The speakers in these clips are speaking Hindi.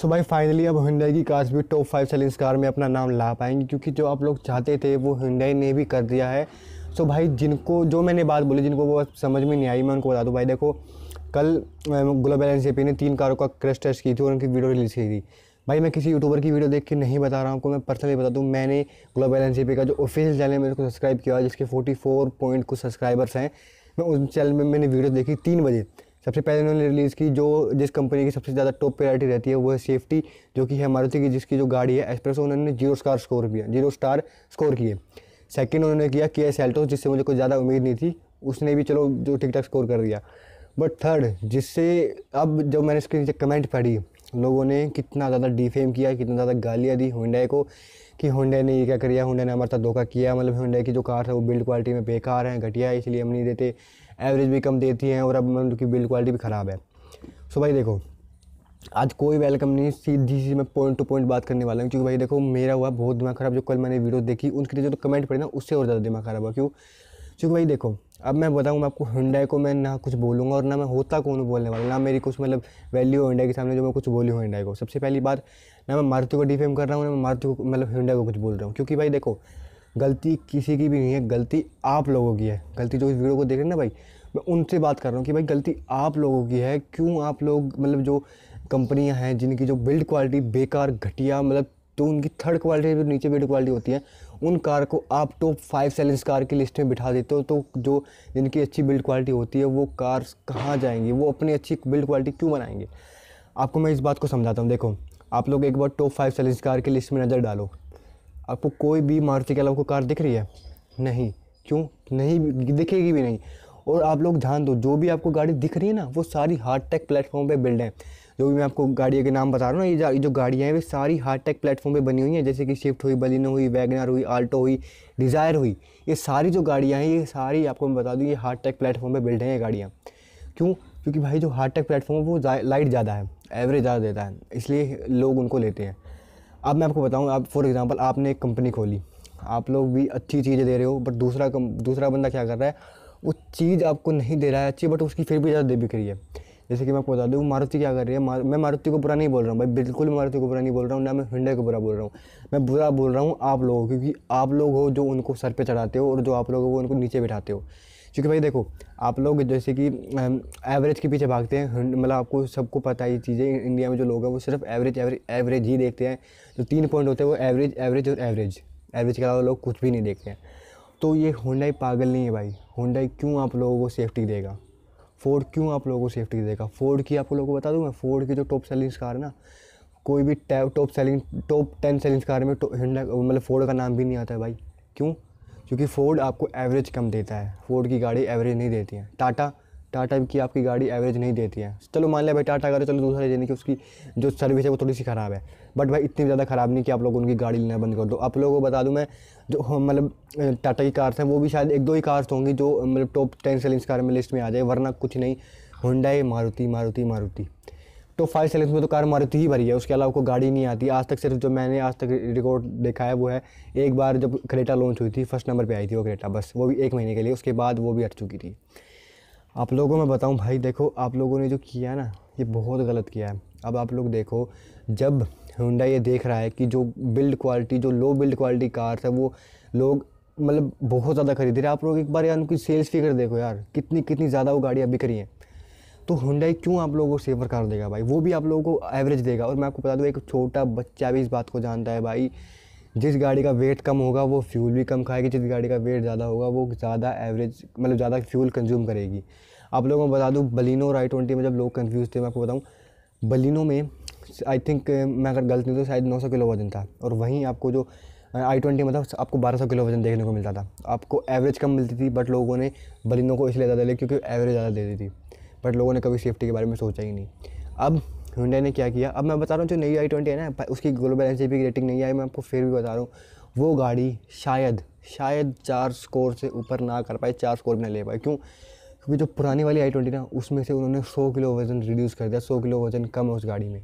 सो भाई फाइनली अब हिंडई की कार्स भी टॉप फाइव सेलिंग्स कार में अपना नाम ला पाएंगी क्योंकि जो आप लोग चाहते थे वो हिंडई ने भी कर दिया है सो भाई जिनको जो मैंने बात बोली जिनको वो समझ में नहीं आई मैं उनको बता दूँ भाई देखो कल ग्लोबल एन ने तीन कारों का क्रश टेस्ट की थी और उनकी वीडियो रिलीज़ की थी भाई मैं किसी यूट्यूबर की वीडियो देख के नहीं बता रहा हूँ आपको मैं पर्सनली बता दूँ मैंने ग्लोबल एन का जो ऑफिशियल चैनल है मैंने उसको सब्सक्राइब किया जिसके फोर्टी फोर पॉइंट कुछ सब्सक्राइबर्स हैं मैं उस चैनल में मैंने वीडियो देखी तीन बजे सबसे पहले इन्होंने रिलीज़ की जो जिस कंपनी की सबसे ज़्यादा टॉप प्रायरिटी रहती है वो है सेफ्टी जो कि है मारुति की जिसकी जो गाड़ी है एक्सप्रेसो उन्होंने जीरो स्टार स्कोर किया जीरो स्टार स्कोर किए सेकेंड उन्होंने किया के एस जिससे मुझे कुछ ज़्यादा उम्मीद नहीं थी उसने भी चलो जो ठीक ठाक स्कोर कर दिया बट थर्ड जिससे अब जब मैंने इसके नीचे कमेंट पढ़ी लोगों ने कितना ज़्यादा डिफेम किया कितना ज़्यादा गालियाँ दी होंडे को कि होंडा ने ये क्या किया दिया होंडा ने हमारे साथ धोखा किया मतलब होंडा की जो कार है वो बिल्ड क्वालिटी में बेकार है घटिया है इसलिए हम नहीं देते एवरेज भी कम देती हैं और अब उनकी बिल्ड क्वालिटी भी ख़राब है सो भाई देखो आज कोई वेलकम नहीं सीधी सी मैं पॉइंट टू पॉइंट बात करने वाला हूँ क्योंकि भाई देखो मेरा हुआ बहुत दिमाग ख़राब जो कल मैंने वीडियो देखी उनके लिए जो तो कमेंट पड़े ना उससे और ज़्यादा दिमाग ख़राब हुआ क्यों क्योंकि भाई देखो अब मैं बताऊँ मैं आपको हंडाई को मैं ना कुछ बोलूँगा और ना मैं होता कौन बोलने वाला ना मेरी कुछ मतलब वैल्यू हंडाई के सामने जो मैं कुछ बोली हूँ हंडाई को सबसे पहली बात ना मैं मारुति को डिफेम कर रहा हूँ ना मैं मारुति को मतलब हंडाई को कुछ बोल रहा हूँ क्योंकि भाई देखो गलती किसी की भी नहीं है गलती आप लोगों की है गलती जो इस वीडियो को देख रहे हैं ना भाई मैं उनसे बात कर रहा हूँ कि भाई गलती आप लोगों की है क्यों आप लोग मतलब जो कंपनियाँ हैं जिनकी जो बिल्ड क्वालिटी बेकार घटिया मतलब तो उनकी थर्ड क्वालिटी जो नीचे बिल्ड क्वालिटी होती है उन कार को आप टॉप फाइव सेलेंस कार की लिस्ट में बिठा देते हो तो जो जिनकी अच्छी बिल्ड क्वालिटी होती है वो कार कहाँ जाएंगी वो अपनी अच्छी बिल्ड क्वालिटी क्यों बनाएंगे आपको मैं इस बात को समझाता हूँ देखो आप लोग एक बार टॉप फाइव सेलेंस कार की लिस्ट में नज़र डालो आपको कोई भी मारुति के अलावा कार दिख रही है नहीं क्यों नहीं दिखेगी भी नहीं और आप लोग ध्यान दो जो भी आपको गाड़ी दिख रही है ना वो सारी हार्ड टेक प्लेटफॉर्म पे बिल्ड है जो भी मैं आपको गाड़ियों के नाम बता रहा हूँ ना ये जो गाड़ियाँ हैं वे सारी हार्ड टेक प्लेटफॉर्म पे बनी हुई हैं जैसे कि शिफ्ट हुई बलिनो हुई वैगनर हुई आल्टो हुई डिज़ायर हुई ये सारी जो गाड़ियाँ हैं ये सारी आपको मैं बता दूँ ये हार्ड टेक प्लेटफॉर्म पर बिल्ड हैं ये गाड़ियाँ क्यों क्योंकि भाई जो हार्ड टेक प्लेटफॉर्म है वो लाइट ज़्यादा है एवरेज ज़्यादा देता है इसलिए लोग उनको लेते हैं अब मैं आपको बताऊँ आप फॉर एग्ज़ाम्पल आपने एक कंपनी खोली आप लोग भी अच्छी चीज़ें दे रहे हो बट दूसरा कम दूसरा बंदा क्या कर रहा है वो चीज़ आपको नहीं दे रहा है अच्छी बट उसकी फिर भी ज़्यादा दे बिक रही है जैसे कि मैं आपको बता दूँ मारुति क्या कर रही है मार, मैं मारुति को बुरा नहीं बोल रहा हूँ भाई बिल्कुल मारुति को बुरा नहीं बोल रहा हूँ ना मैं हिंडे को बुरा बोल रहा हूँ मैं बुरा बोल रहा हूँ आप लोगों क्योंकि आप लोग हो जो उनको सर पर चढ़ाते हो और जो आप लोग हो वो उनको नीचे बिठाते हो क्योंकि भाई देखो आप लोग जैसे कि एवरेज के पीछे भागते हैं मतलब आपको सबको पता ही चीज़ें इंडिया में जो लोग हैं वो सिर्फ एवरेज एवरेज एवरेज ही देखते हैं जो तीन पॉइंट होते हैं वो एवरेज एवरेज और एवरेज एवरेज के अलावा लोग कुछ भी नहीं देखते हैं तो ये होंडाई पागल नहीं है भाई होंडाई क्यों आप लोगों को सेफ्टी देगा फोर्ड क्यों आप लोगों को सेफ्टी देगा फोर्ड की आप लोगों को बता दूँ मैं फोर्ड की जो टॉप सेलिंग कार है ना कोई भी top selling top ten selling car में मतलब फोर्ड का नाम भी नहीं आता है भाई क्यों क्योंकि फोर्ड आपको एवरेज कम देता है फोर्ड की गाड़ी एवरेज नहीं देती है टाटा टाटा की आपकी गाड़ी एवरेज नहीं देती है चलो मान लिया भाई टाटा गाड़ी चलो दूसरा यानी कि उसकी जो सर्विस है वो थोड़ी सी ख़राब है बट भाई इतनी ज़्यादा ख़राब नहीं कि आप लोग उनकी गाड़ी लेना बंद कर दो आप लोगों को बता दूं मैं जो मतलब टाटा की कार्स हैं वो भी शायद एक दो ही कार्स होंगी जो मतलब टॉप टेन सेलिंग्स कार में लिस्ट में आ जाए वरना कुछ नहीं होंडा मारुति मारुति मारुति तो फाइव सेलेक्ट में तो कार मारुति ही भरी है उसके अलावा कोई गाड़ी नहीं आती आज तक सिर्फ जो मैंने आज तक रिकॉर्ड देखा है वो है एक बार जब क्रेटा लॉन्च हुई थी फर्स्ट नंबर पर आई थी वो क्रेटा बस वो भी एक महीने के लिए उसके बाद वो भी हट चुकी थी आप लोगों को मैं बताऊँ भाई देखो आप लोगों ने जो किया ना ये बहुत गलत किया है अब आप लोग देखो जब हुंडा ये देख रहा है कि जो बिल्ड क्वालिटी जो लो बिल्ड क्वालिटी कार्स है वो लोग मतलब बहुत ज़्यादा खरीद रहे आप लोग एक बार यार उनकी सेल्स फिगर देखो यार कितनी कितनी ज़्यादा वो गाड़ियाँ बिक रही हैं तो हुंडई क्यों आप लोगों को सेवर कर देगा भाई वो भी आप लोगों को एवरेज देगा और मैं आपको बता दूँ एक छोटा बच्चा भी इस बात को जानता है भाई जिस गाड़ी का वेट कम होगा वो फ्यूल भी कम खाएगी जिस गाड़ी का वेट ज़्यादा होगा वो ज़्यादा एवरेज मतलब ज़्यादा फ्यूल कंज्यूम करेगी आप लोगों को बता दूँ बलिनो और आई ट्वेंटी में जब लोग कन्फ्यूज़ थे मैं आपको बताऊँ बलिनो में आई थिंक मैं अगर गलत नहीं तो शायद 900 किलो वजन था और वहीं आपको जो आई ट्वेंटी मतलब आपको 1200 किलो वजन देखने को मिलता था आपको एवरेज कम मिलती थी बट लोगों ने बलिनों को इसलिए ज़्यादा लिया क्योंकि एवरेज ज़्यादा देती थी बट लोगों ने कभी सेफ्टी के बारे में सोचा ही नहीं अब हुंडई ने क्या किया अब मैं बता रहा हूँ जो नई आई ट्वेंटी है ना उसकी ग्लोबल एन की रेटिंग नहीं आई मैं आपको फिर भी बता रहा हूँ वो गाड़ी शायद शायद चार स्कोर से ऊपर ना कर पाए चार स्कोर भी ना ले पाए क्यों क्योंकि जो पुरानी वाली आई ट्वेंटी ना उसमें से उन्होंने सौ किलो वज़न रिड्यूस कर दिया सौ किलो वज़न कम है उस गाड़ी में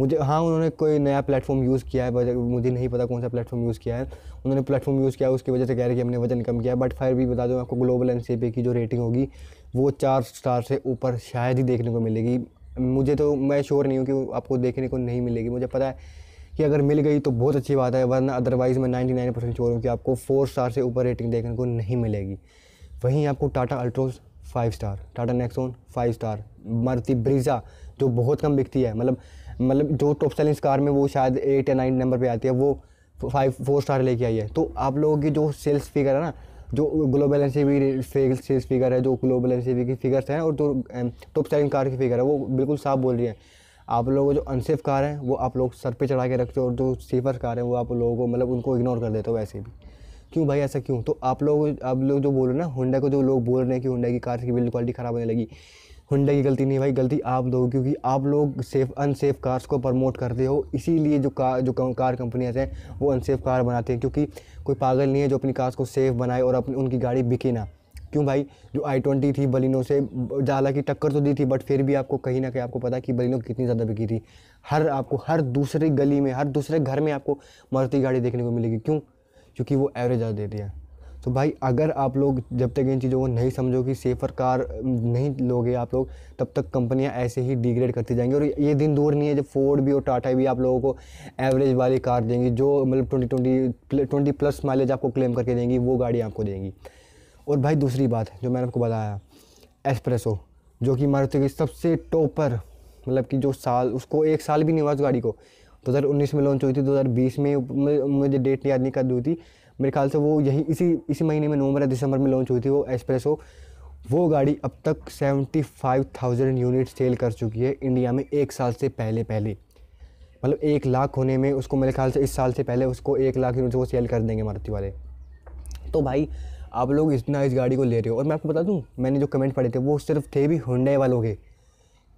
मुझे हाँ उन्होंने कोई नया प्लेटफॉर्म यूज़ किया है मुझे नहीं पता कौन सा प्लेटफॉर्म यूज़ किया है उन्होंने प्लेटफॉर्म यूज़ किया उसकी वजह से कह रहे कि हमने वजन कम किया बट फिर भी बता दूँ आपको ग्लोबल एन की जो रेटिंग होगी वो चार स्टार से ऊपर शायद ही देखने को मिलेगी मुझे तो मैं श्योर नहीं हूँ कि आपको देखने को नहीं मिलेगी मुझे पता है कि अगर मिल गई तो बहुत अच्छी बात है वरना अदरवाइज़ मैं 99 परसेंट श्योर हूँ कि आपको फोर स्टार से ऊपर रेटिंग देखने को नहीं मिलेगी वहीं आपको Tata Altroz five star Tata Nexon five star Maruti Brezza जो बहुत कम बिकती है मतलब मतलब जो टॉप सेलिंग कार में वो शायद एट या नाइन नंबर पर आती है वो फाइव फोर स्टार लेके आई है तो आप लोगों की जो सेल्स फिगर है ना जो ग्लोबल एन सेल्स फिगर है जो ग्लोबल एन की फिगर्स हैं और जो टॉप सेलिंग कार की फिगर है वो बिल्कुल साफ बोल रही है आप लोगों जो अनसेफ कार है वो आप लोग सर पे चढ़ा के रखते हो और जो सेफर कार है वो आप लोगों को मतलब उनको इग्नोर कर देते हो वैसे भी क्यों भाई ऐसा क्यों तो आप लोग आप लोग जो बोल रहे ना होंडा को जो लोग बोल रहे हैं कि होंडा की कार की बिल्ड क्वालिटी ख़राब होने लगी हुंडई की गलती नहीं भाई गलती आप लोग क्योंकि आप लोग सेफ अनसेफ कार्स को प्रमोट करते हो इसीलिए जो कार जो कार कंपनियाँ हैं वो अनसेफ कार बनाती हैं क्योंकि कोई पागल नहीं है जो अपनी कार्स को सेफ बनाए और अपनी उनकी गाड़ी बिके ना क्यों भाई जो आई ट्वेंटी थी बलिनों से जाला की टक्कर तो दी थी बट फिर भी आपको कहीं ना कहीं आपको पता कि बलिनों कितनी ज़्यादा बिकी थी हर आपको हर दूसरी गली में हर दूसरे घर में आपको मारुति गाड़ी देखने को मिलेगी क्यों क्योंकि वो एवरेज ज़्यादा देती है तो भाई अगर आप लोग जब तक इन चीज़ों को नहीं समझो कि सेफ़र कार नहीं लोगे आप लोग तब तक कंपनियां ऐसे ही डिग्रेड करती जाएंगी और ये दिन दूर नहीं है जब फोर्ड भी और टाटा भी आप लोगों को एवरेज वाली कार देंगी जो मतलब twenty twenty twenty plus mileage आपको क्लेम करके देंगी वो गाड़ी आपको देंगी और भाई दूसरी बात जो मैंने आपको बताया एक्सप्रेसो जो कि मारुति की सबसे टॉपर मतलब कि जो साल उसको एक साल भी नहीं हुआ उस गाड़ी को 2019 में लॉन्च हुई थी 2020 में मतलब मुझे डेट याद नहीं कर दी थी मेरे ख्याल से वो यही इसी इसी महीने में नवंबर या दिसंबर में लॉन्च हुई थी वो एक्सप्रेसो वो गाड़ी अब तक 75,000 यूनिट सेल कर चुकी है इंडिया में एक साल से पहले पहले मतलब एक लाख होने में उसको मेरे ख्याल से इस साल से पहले उसको एक लाख यूनिट वो सेल कर देंगे मारुति वाले तो भाई आप लोग इतना इस गाड़ी को ले रहे हो और मैं आपको बता दूँ मैंने जो कमेंट पढ़े थे वो सिर्फ थे भी हुंडई वालों के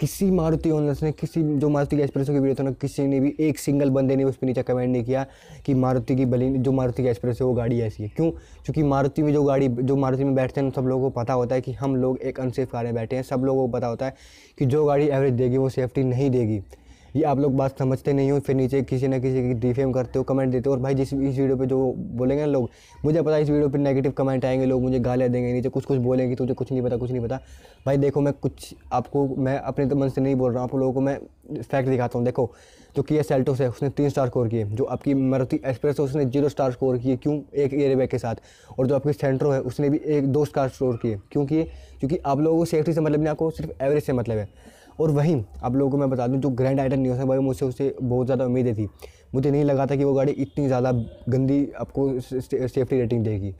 किसी मारुति ओनर्स ने किसी जो मारुति के एक्सप्रेसो की वीडियो था ना किसी ने भी एक सिंगल बंदे ने उस पर नीचे कमेंट नहीं किया कि मारुति की बली जो मारुति के एक्सप्रेस है वो गाड़ी ऐसी है क्यों क्योंकि मारुति में जो गाड़ी जो मारुति में बैठते हैं सब लोगों को पता होता है कि हम लोग एक अनसेफ कार में बैठे हैं सब लोगों को पता होता है कि जो गाड़ी एवरेज देगी वो सेफ्टी नहीं देगी ये आप लोग बात समझते नहीं हो फिर नीचे किसी ना किसी की डिफेम करते हो कमेंट देते हो और भाई जिस इस वीडियो पे जो बोलेंगे ना लोग मुझे पता इस वीडियो पे नेगेटिव कमेंट आएंगे लोग मुझे गालियाँ देंगे नीचे कुछ कुछ बोलेंगे तुझे कुछ नहीं पता कुछ नहीं पता भाई देखो मैं कुछ आपको मैं अपने तो मन से नहीं बोल रहा हूँ आप लोगों को मैं फैक्ट दिखाता हूँ देखो जो किया सेल्टोस है उसने तीन स्टार स्कोर किए जो आपकी मारुति एक्सप्रेस है उसने जीरो स्टार स्कोर किए क्यों एक बैग के साथ और जो आपकी सेंट्रो है उसने भी एक दो स्टार स्कोर किए क्यों किए क्योंकि आप लोगों को सेफ्टी से मतलब नहीं आपको सिर्फ एवरेज से मतलब है और वहीं आप लोगों को मैं बता दूं जो ग्रैंड आइटन न्यूज़ है भाई मुझसे उसे बहुत ज़्यादा उम्मीदें थी मुझे नहीं लगा था कि वो गाड़ी इतनी ज़्यादा गंदी आपको सेफ्टी रेटिंग देगी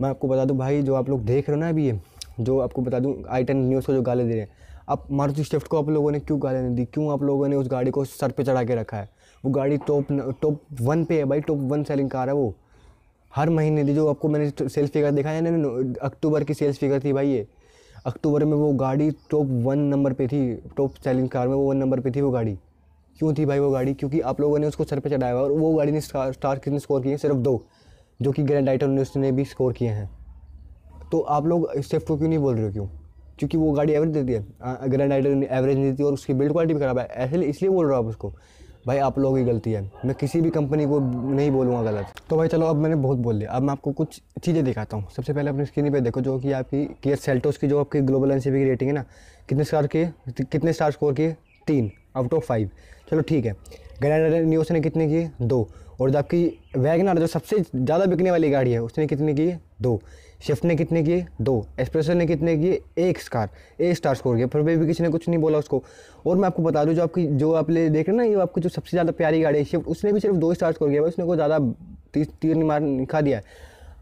मैं आपको बता दूँ भाई जो आप लोग देख रहे हो ना अभी ये जो आपको बता दूँ आई टेन न्यूज़ को जो गाले दे रहे हैं आप मारुति स्विफ्ट को आप लोगों ने क्यों गाले नहीं दी क्यों आप लोगों ने उस गाड़ी को सर पे चढ़ा के रखा है वो गाड़ी टॉप टॉप वन पे है भाई टॉप वन सेलिंग कार है वो हर महीने दी जो आपको मैंने सेल्स फिगर देखा है ना अक्टूबर की सेल्स फिगर थी भाई ये अक्टूबर में वो गाड़ी टॉप वन नंबर पे थी टॉप सेलिंग कार में वो वन नंबर पे थी वो गाड़ी क्यों थी भाई वो गाड़ी क्योंकि आप लोगों ने उसको सर पे चढ़ाया और वो गाड़ी ने स्टार, स्टार कितने स्कोर किए हैं सिर्फ दो जो कि ग्रैंड आइटर ने उसने भी स्कोर किए हैं तो आप लोग सेफ को क्यों नहीं बोल रहे हो क्यों क्योंकि वो गाड़ी एवरेज देती है ग्रैंड आइटर एवरेज नहीं देती और उसकी बिल्ड क्वालिटी भी खराब है ऐसे इसलिए बोल रहा हूँ आप उसको भाई आप लोगों की गलती है मैं किसी भी कंपनी को नहीं बोलूँगा गलत तो भाई चलो अब मैंने बहुत बोल लिया अब मैं आपको कुछ चीज़ें दिखाता हूँ सबसे पहले अपनी स्क्रीन पर देखो जो कि आपकी केयर सेल्टोस की जो आपकी ग्लोबल एन की रेटिंग है ना कितने स्टार की कितने स्टार स्कोर की तीन आउट ऑफ फाइव चलो ठीक है ग्रैंड न्यूज ने कितने की दो और जो आपकी वैगनार जो सबसे ज़्यादा बिकने वाली गाड़ी है उसने कितने की दो शिफ्ट ने कितने किए दो एक्सप्रेसर ने कितने किए एक स्टार एक स्टार स्कोर किया फिर भी किसी ने कुछ नहीं बोला उसको और मैं आपको बता दूँ जो आपकी जो आप ले देख रहे हैं ना ये आपकी जो सबसे ज़्यादा प्यारी गाड़ी है शिफ्ट उसने भी सिर्फ दो स्टार स्कोर किया उसने को ज़्यादा तीस तीर मार खा दिया है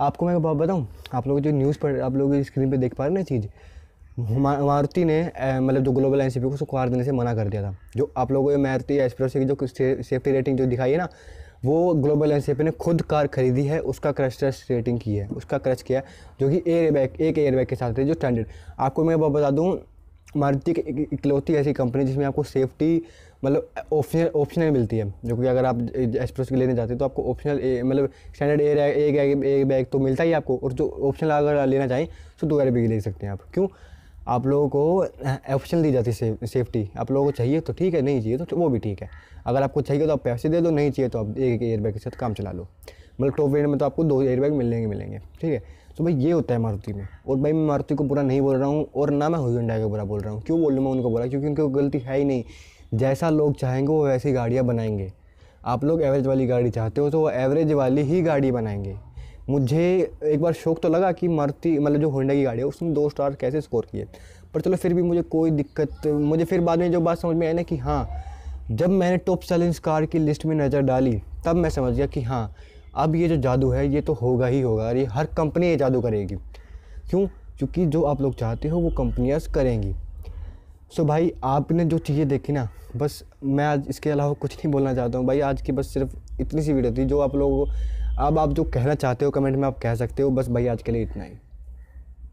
आपको मैं बताऊँ आप लोग जो न्यूज़ पर आप लोग स्क्रीन पर देख पा रहे ना चीज़ मारुति ने मतलब जो ग्लोबल एन सी पी को उसको कार देने से मना कर दिया था जो आप लोगों को मारुति एक्सप्रेस की जो सेफ्टी रेटिंग जो दिखाई है ना वो ग्लोबल एनसीपी ने खुद कार खरीदी है उसका क्रश टेस्ट रेटिंग की है उसका क्रश किया जो कि एयर बैग एक एयर बैग के साथ है जो स्टैंडर्ड आपको मैं बता दूँ मारुति की इकलौती ऐसी कंपनी जिसमें आपको सेफ्टी मतलब ऑप्शनल ऑप्शनल मिलती है जो कि अगर आप एक्सप्रेस लेने जाते हैं तो आपको ऑप्शनल मतलब स्टैंडर्ड एयर एक बैग तो मिलता ही आपको और जो ऑप्शनल अगर लेना चाहें तो दो एयर बैग ले सकते हैं आप क्यों आप लोगों को ऑप्शन दी जाती है सेफ्टी आप लोगों को चाहिए तो ठीक है नहीं चाहिए तो वो भी ठीक है अगर आपको चाहिए तो आप पैसे दे दो नहीं चाहिए तो आप एक एयरबैग के साथ काम चला लो मतलब टॉप रेट में तो आपको दो एयरबैग मिलेंगे मिलेंगे ठीक है तो भाई ये होता है मारुति में और भाई मैं मारुति को बुरा नहीं बोल रहा हूँ और ना मैं हुई को बुरा बोल रहा हूँ क्यों बोल रहा मैं उनको बोला क्योंकि उनकी गलती है ही नहीं जैसा लोग चाहेंगे वो वैसी गाड़ियाँ बनाएंगे आप लोग एवरेज वाली गाड़ी चाहते हो तो वो एवरेज वाली ही गाड़ी बनाएंगे मुझे एक बार शौक तो लगा कि मारुति मतलब जो होंडा की गाड़ी है उसने दो स्टार कैसे स्कोर किए पर चलो फिर भी मुझे कोई दिक्कत मुझे फिर बाद में जो बात समझ में आई ना कि हाँ जब मैंने टॉप सेलिंग कार की लिस्ट में नज़र डाली तब मैं समझ गया कि हाँ अब ये जो जादू है ये तो होगा ही होगा अरे ये हर कंपनी ये जादू करेगी क्यों क्योंकि जो आप लोग चाहते हो वो कंपनियाँ करेंगी सो भाई आपने जो चीज़ें देखी ना बस मैं आज इसके अलावा कुछ नहीं बोलना चाहता हूँ भाई आज की बस सिर्फ इतनी सी वीडियो थी जो आप लोगों को अब आप जो कहना चाहते हो कमेंट में आप कह सकते हो बस भाई आज के लिए इतना ही